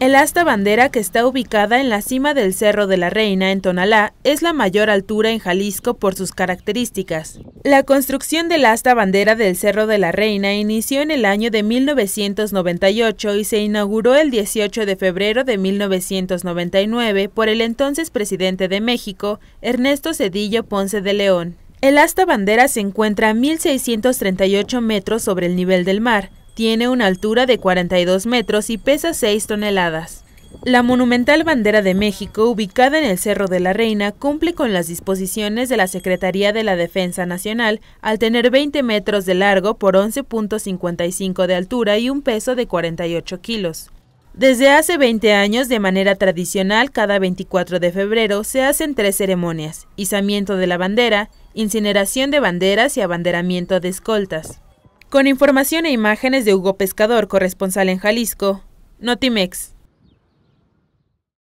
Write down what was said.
El asta bandera, que está ubicada en la cima del Cerro de la Reina, en Tonalá, es la mayor altura en Jalisco por sus características. La construcción del asta bandera del Cerro de la Reina inició en el año de 1998 y se inauguró el 18 de febrero de 1999 por el entonces presidente de México, Ernesto Cedillo Ponce de León. El asta bandera se encuentra a 1.638 metros sobre el nivel del mar, tiene una altura de 42 metros y pesa 6 toneladas. La monumental bandera de México, ubicada en el Cerro de la Reina, cumple con las disposiciones de la Secretaría de la Defensa Nacional al tener 20 metros de largo por 11.55 de altura y un peso de 48 kilos. Desde hace 20 años, de manera tradicional, cada 24 de febrero se hacen tres ceremonias, izamiento de la bandera, incineración de banderas y abanderamiento de escoltas. Con información e imágenes de Hugo Pescador, corresponsal en Jalisco, Notimex.